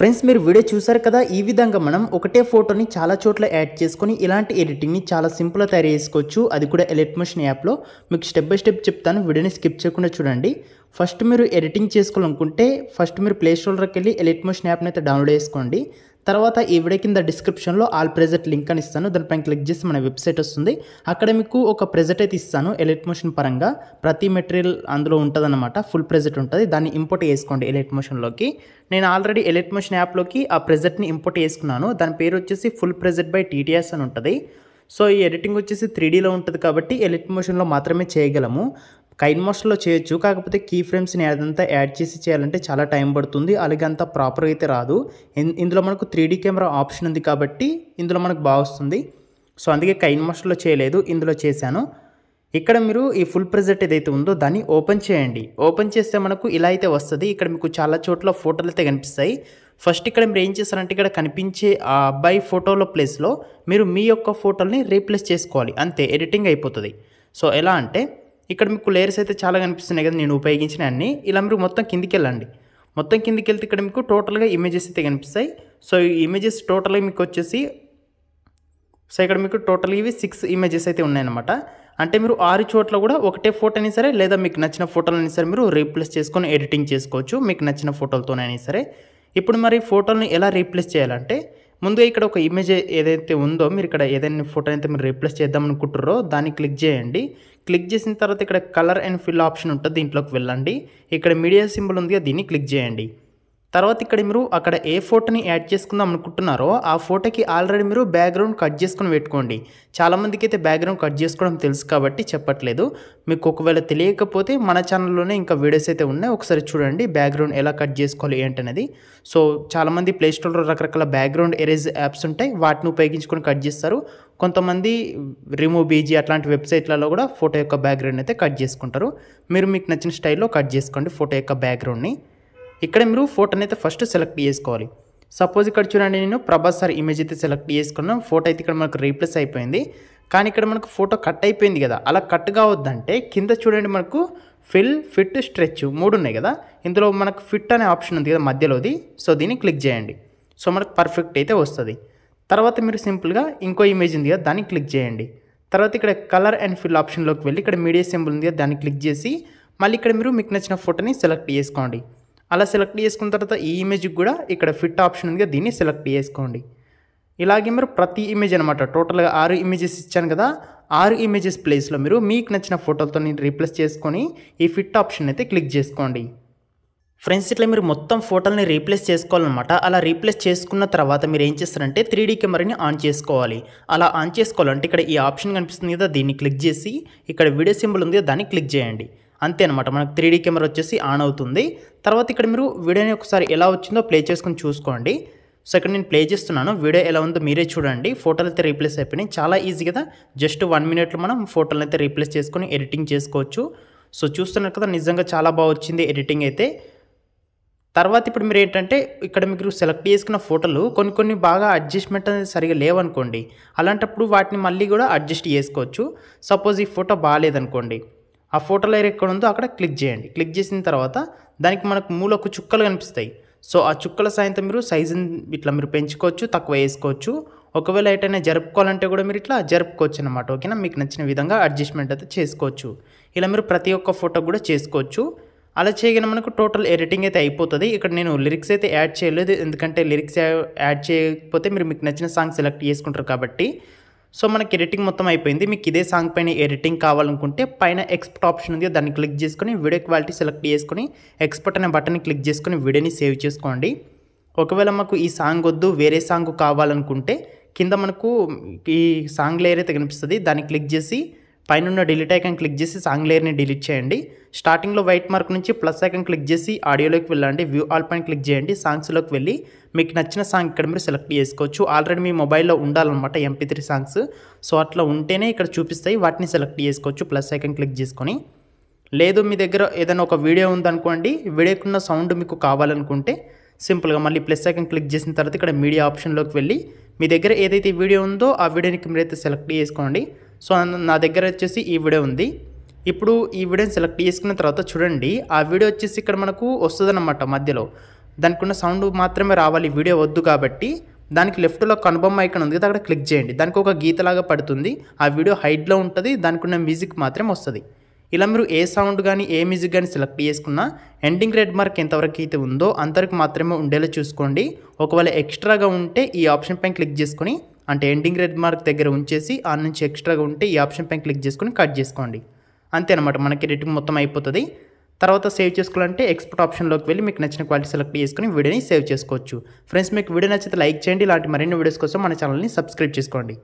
friends మీరు video చూసారు కదా ఈ విధంగా మనం ఒకటే ఫోటోని చాలా చోట్ల యాడ్ చేసుకొని ఇలాంటి ఎడిటింగ్ని చాలా సింపుల్గా తయారు చేసుకోవచ్చు అది కూడా ఎలెట్ యాప్లో మీకు స్టెప్ బై స్టెప్ చెప్తాను వీడియోని స్కిప్ చేయకుండా చూడండి ఫస్ట్ మీరు ఎడిటింగ్ చేసుకోవాలనుకుంటే ఫస్ట్ మీరు ప్లే స్టోర్లోకి వెళ్ళి ఎలెట్ యాప్ని అయితే డౌన్లోడ్ చేసుకోండి తర్వాత ఈ వీడియో కింద డిస్క్రిప్షన్లో ఆల్ ప్రెజెంట్ లింక్ అని ఇస్తాను దానిపైన క్లిక్ చేసి మన వెబ్సైట్ వస్తుంది అక్కడ మీకు ఒక ప్రెజెంట్ అయితే ఇస్తాను ఎలెట్ మోషన్ పరంగా ప్రతి మెటీరియల్ అందులో ఉంటుందన్నమాట ఫుల్ ప్రెజెంట్ ఉంటుంది దాన్ని ఇంపోర్ట్ చేసుకోండి ఎలెట్ మోషన్లోకి నేను ఆల్రెడీ ఎలెట్ మోషన్ యాప్లోకి ఆ ప్రెజెంట్ని ఇంపోర్ట్ చేసుకున్నాను దాని పేరు వచ్చేసి ఫుల్ ప్రెజెంట్ బై టీటీఎస్ అని ఉంటుంది సో ఈ ఎడిటింగ్ వచ్చేసి త్రీడీలో ఉంటుంది కాబట్టి ఎలిట్ మోషన్లో మాత్రమే చేయగలము కైన్ మోస్టర్లో చేయొచ్చు కాకపోతే కీ ఫ్రేమ్స్ని అదంతా యాడ్ చేసి చేయాలంటే చాలా టైం పడుతుంది అలాగే అంత ప్రాపర్గా అయితే రాదు ఇందులో మనకు త్రీ కెమెరా ఆప్షన్ ఉంది కాబట్టి ఇందులో మనకు బాగా వస్తుంది సో అందుకే కైన్ మోస్టర్లో చేయలేదు ఇందులో చేశాను ఇక్కడ మీరు ఈ ఫుల్ ప్రెజెంట్ ఏదైతే ఉందో దాన్ని ఓపెన్ చేయండి ఓపెన్ చేస్తే మనకు ఇలా అయితే వస్తుంది ఇక్కడ మీకు చాలా చోట్ల ఫోటోలు అయితే కనిపిస్తాయి ఫస్ట్ ఇక్కడ మీరు ఏం చేస్తారంటే ఇక్కడ కనిపించే ఆ అబ్బాయి ఫోటోల ప్లేస్లో మీరు మీ యొక్క ఫోటోల్ని రీప్లేస్ చేసుకోవాలి అంతే ఎడిటింగ్ అయిపోతుంది సో ఎలా అంటే ఇక్కడ మీకు లేయర్స్ అయితే చాలా కనిపిస్తున్నాయి కదా నేను ఉపయోగించిన అన్ని ఇలా మీరు మొత్తం కిందికి వెళ్ళండి మొత్తం కిందికి వెళ్తే ఇక్కడ మీకు టోటల్గా ఇమేజెస్ అయితే కనిపిస్తాయి సో ఈ ఇమేజెస్ టోటల్గా మీకు వచ్చేసి సో ఇక్కడ మీకు టోటల్ ఇవి సిక్స్ ఇమేజెస్ అయితే ఉన్నాయన్నమాట అంటే మీరు ఆరు చోట్ల కూడా ఒకటే ఫోటో అయినా సరే లేదా మీకు నచ్చిన ఫోటోలని సరే మీరు రీప్లేస్ చేసుకొని ఎడిటింగ్ చేసుకోవచ్చు మీకు నచ్చిన ఫోటోలతోనైనా సరే ఇప్పుడు మరి ఫోటోని ఎలా రీప్లేస్ చేయాలంటే ముందుగా ఇక్కడ ఒక ఇమేజ్ ఏదైతే ఉందో మీరు ఇక్కడ ఏదైనా ఫోటో అయితే మీరు రీప్లేస్ చేద్దాం అనుకుంటారో దాన్ని క్లిక్ చేయండి క్లిక్ చేసిన తర్వాత ఇక్కడ కలర్ అండ్ ఫిల్ ఆప్షన్ ఉంటుంది దీంట్లోకి వెళ్ళండి ఇక్కడ మీడియా సింబల్ ఉంది దీన్ని క్లిక్ చేయండి తర్వాత ఇక్కడ మీరు అక్కడ ఏ ఫోటోని యాడ్ చేసుకుందాం అనుకుంటున్నారో ఆ ఫోటోకి ఆల్రెడీ మీరు బ్యాక్గ్రౌండ్ కట్ చేసుకుని పెట్టుకోండి చాలామందికి అయితే బ్యాక్గ్రౌండ్ కట్ చేసుకోవడం తెలుసు కాబట్టి చెప్పట్లేదు మీకు ఒకవేళ తెలియకపోతే మన ఛానల్లోనే ఇంకా వీడియోస్ అయితే ఉన్నాయి ఒకసారి చూడండి బ్యాక్గ్రౌండ్ ఎలా కట్ చేసుకోవాలి ఏంటనేది సో చాలామంది ప్లేస్టోర్లో రకరకాల బ్యాక్గ్రౌండ్ ఎరేజ్ యాప్స్ ఉంటాయి వాటిని ఉపయోగించుకొని కట్ చేస్తారు కొంతమంది రిమూవ్ బీజీ అట్లాంటి వెబ్సైట్లలో కూడా ఫోటో యొక్క బ్యాక్గ్రౌండ్ అయితే కట్ చేసుకుంటారు మీరు మీకు నచ్చిన స్టైల్లో కట్ చేసుకోండి ఫోటో యొక్క బ్యాక్గ్రౌండ్ని ఇక్కడ మీరు ఫోటోని అయితే ఫస్ట్ సెలెక్ట్ చేసుకోవాలి సపోజ్ ఇక్కడ చూడండి నేను ప్రభాస్ సార్ ఇమేజ్ అయితే సెలెక్ట్ చేసుకున్నాను ఫోటో అయితే ఇక్కడ మనకు రీప్లేస్ అయిపోయింది కానీ ఇక్కడ మనకు ఫోటో కట్ అయిపోయింది కదా అలా కట్ కావద్దంటే కింద చూడండి మనకు ఫిల్ ఫిట్ స్ట్రెచ్ మూడు ఉన్నాయి కదా ఇందులో మనకు ఫిట్ అనే ఆప్షన్ ఉంది కదా మధ్యలోది సో దీన్ని క్లిక్ చేయండి సో మనకు పర్ఫెక్ట్ అయితే వస్తుంది తర్వాత మీరు సింపుల్గా ఇంకో ఇమేజ్ ఉంది కదా దాన్ని క్లిక్ చేయండి తర్వాత ఇక్కడ కలర్ అండ్ ఫిల్ ఆప్షన్లోకి వెళ్ళి ఇక్కడ మీడియా సింబుల్ ఉంది కదా దాన్ని క్లిక్ చేసి మళ్ళీ ఇక్కడ మీరు మీకు నచ్చిన ఫోటోని సెలెక్ట్ చేసుకోండి అలా సెలెక్ట్ చేసుకున్న తర్వాత ఈ ఇమేజ్కి కూడా ఇక్కడ ఫిట్ ఆప్షన్ ఉందిగా దీన్ని సెలెక్ట్ చేసుకోండి ఇలాగే మీరు ప్రతి ఇమేజ్ అనమాట టోటల్గా ఆరు ఇమేజెస్ ఇచ్చాను కదా ఆరు ఇమేజెస్ ప్లేస్లో మీరు మీకు నచ్చిన ఫోటోలతో రీప్లేస్ చేసుకొని ఈ ఫిట్ ఆప్షన్ అయితే క్లిక్ చేసుకోండి ఫ్రెండ్స్ ఇట్లా మీరు మొత్తం ఫోటోలని రీప్లేస్ చేసుకోవాలన్నమాట అలా రీప్లేస్ చేసుకున్న తర్వాత మీరు ఏం చేస్తారంటే త్రీ డీ కెమెరాని ఆన్ చేసుకోవాలి అలా ఆన్ చేసుకోవాలంటే ఇక్కడ ఈ ఆప్షన్ కనిపిస్తుంది కదా దీన్ని క్లిక్ చేసి ఇక్కడ వీడియో సింబల్ ఉంది దాన్ని క్లిక్ చేయండి అంతే అనమాట మనకు త్రీ కెమెరా వచ్చేసి ఆన్ అవుతుంది తర్వాత ఇక్కడ మీరు వీడియోని ఒకసారి ఎలా వచ్చిందో ప్లే చేసుకుని చూసుకోండి సో ఇక్కడ నేను ప్లే చేస్తున్నాను వీడియో ఎలా ఉందో మీరే చూడండి ఫోటోలు అయితే రీప్లేస్ అయిపోయినాయి చాలా ఈజీ కదా జస్ట్ వన్ మినిట్లో మనం ఫోటోలు అయితే రీప్లేస్ చేసుకొని ఎడిటింగ్ చేసుకోవచ్చు సో చూస్తున్నారు కదా నిజంగా చాలా బాగా వచ్చింది ఎడిటింగ్ అయితే తర్వాత ఇప్పుడు మీరు ఏంటంటే ఇక్కడ మీరు సెలెక్ట్ చేసుకున్న ఫోటోలు కొన్ని కొన్ని బాగా అడ్జస్ట్మెంట్ అనేది సరిగా లేవనుకోండి అలాంటప్పుడు వాటిని మళ్ళీ కూడా అడ్జస్ట్ చేసుకోవచ్చు సపోజ్ ఈ ఫోటో బాగాలేదనుకోండి ఆ ఫోటో లేయర్ ఎక్కడ ఉందో అక్కడ క్లిక్ చేయండి క్లిక్ చేసిన తర్వాత దానికి మనకు మూలకు చుక్కలు కనిపిస్తాయి సో ఆ చుక్కల సాయంతో మీరు సైజుని ఇట్లా మీరు పెంచుకోవచ్చు తక్కువ వేసుకోవచ్చు ఒకవేళ ఎటైనా జరుపుకోవాలంటే కూడా మీరు ఇట్లా జరుపుకోవచ్చు అనమాట ఓకేనా మీకు నచ్చిన విధంగా అడ్జస్ట్మెంట్ అయితే చేసుకోవచ్చు ఇలా మీరు ప్రతి ఒక్క ఫోటో కూడా చేసుకోవచ్చు అలా చేయగానే మనకు టోటల్ ఎడిటింగ్ అయితే అయిపోతుంది ఇక్కడ నేను లిరిక్స్ అయితే యాడ్ చేయలేదు ఎందుకంటే లిరిక్స్ యాడ్ చేయకపోతే మీరు మీకు నచ్చిన సాంగ్ సెలెక్ట్ చేసుకుంటారు కాబట్టి సో మనకి ఎడిటింగ్ మొత్తం అయిపోయింది మీకు ఇదే సాంగ్ పైన ఎడిటింగ్ కావాలనుకుంటే పైన ఎక్స్పర్ట్ ఆప్షన్ ఉంది దాన్ని క్లిక్ చేసుకొని వీడియో క్వాలిటీ సెలెక్ట్ చేసుకొని ఎక్స్పర్ట్ అనే బటన్ని క్లిక్ చేసుకుని వీడియోని సేవ్ చేసుకోండి ఒకవేళ మాకు ఈ సాంగ్ వద్దు వేరే సాంగ్ కావాలనుకుంటే కింద మనకు ఈ సాంగ్ లేయర్ కనిపిస్తుంది దాన్ని క్లిక్ చేసి పైన డిలీట్ ఐకన్ క్లిక్ చేసి సాంగ్ లేయర్ని డిలీట్ చేయండి స్టార్టింగ్లో వైట్ మార్క్ నుంచి ప్లస్ ఐకన్ క్లిక్ చేసి ఆడియోలోకి వెళ్ళండి వ్యూ ఆల్ పైన క్లిక్ చేయండి సాంగ్స్లోకి వెళ్ళి మీకు నచ్చిన సాంగ్ ఇక్కడ మీరు సెలెక్ట్ చేసుకోవచ్చు ఆల్రెడీ మీ మొబైల్లో ఉండాలన్నమాట ఎంపీ త్రీ సాంగ్స్ సో అట్లా ఉంటేనే ఇక్కడ చూపిస్తాయి వాటిని సెలెక్ట్ చేసుకోవచ్చు ప్లస్ ఐకన్ క్లిక్ చేసుకొని లేదు మీ దగ్గర ఏదైనా ఒక వీడియో ఉందనుకోండి వీడియోకున్న సౌండ్ మీకు కావాలనుకుంటే సింపుల్గా మళ్ళీ ప్లస్ ఐకన్ క్లిక్ చేసిన తర్వాత ఇక్కడ మీడియా ఆప్షన్లోకి వెళ్ళి మీ దగ్గర ఏదైతే వీడియో ఉందో ఆ వీడియోని మీరైతే సెలెక్ట్ చేసుకోండి సో నా దగ్గర వచ్చేసి ఈ వీడియో ఉంది ఇప్పుడు ఈ వీడియోని సెలెక్ట్ చేసుకున్న తర్వాత చూడండి ఆ వీడియో వచ్చేసి ఇక్కడ మనకు వస్తుందన్నమాట మధ్యలో దానికి ఉన్న సౌండ్ మాత్రమే రావాలి వీడియో వద్దు కాబట్టి దానికి లెఫ్ట్లో కనుబొమ్మ ఇక్కడ ఉంది కదా అక్కడ క్లిక్ చేయండి దానికి ఒక గీతలాగా పడుతుంది ఆ వీడియో హైట్లో ఉంటుంది దానికి ఉన్న మ్యూజిక్ మాత్రం వస్తుంది ఇలా మీరు ఏ సౌండ్ కానీ ఏ మ్యూజిక్ కానీ సెలెక్ట్ చేసుకున్నా ఎండింగ్ రెడ్ మార్క్ ఎంతవరకు అయితే ఉందో అంతవరకు మాత్రమే ఉండేలా చూసుకోండి ఒకవేళ ఎక్స్ట్రాగా ఉంటే ఈ ఆప్షన్ పైన క్లిక్ చేసుకొని అంటే ఎండింగ్ రెడ్ మార్క్ దగ్గర ఉంచేసి ఆ నుంచి ఎక్స్ట్రాగా ఉంటే ఈ ఆప్షన్ పైన క్లిక్ చేసుకొని కట్ చేసుకోండి అంతేనమాట మనకి రేటింగ్ మొత్తం అయిపోతుంది తర్వాత సేవ్ చేసుకోవాలంటే ఎక్స్పోర్ట్ ఆప్షన్లోకి వెళ్ళి మీకు నచ్చిన క్వాలిటీ సెలెక్ట్ చేసుకుని వీడియోని సేవ్ చేసుకోవచ్చు ఫ్రెండ్స్ మీకు వీడియో నచ్చితే లైక్ చేయండి ఇలాంటి మరిన్ని వీడియోస్ కోసం మన ఛానల్ని సబ్స్క్రైబ్ చేసుకోండి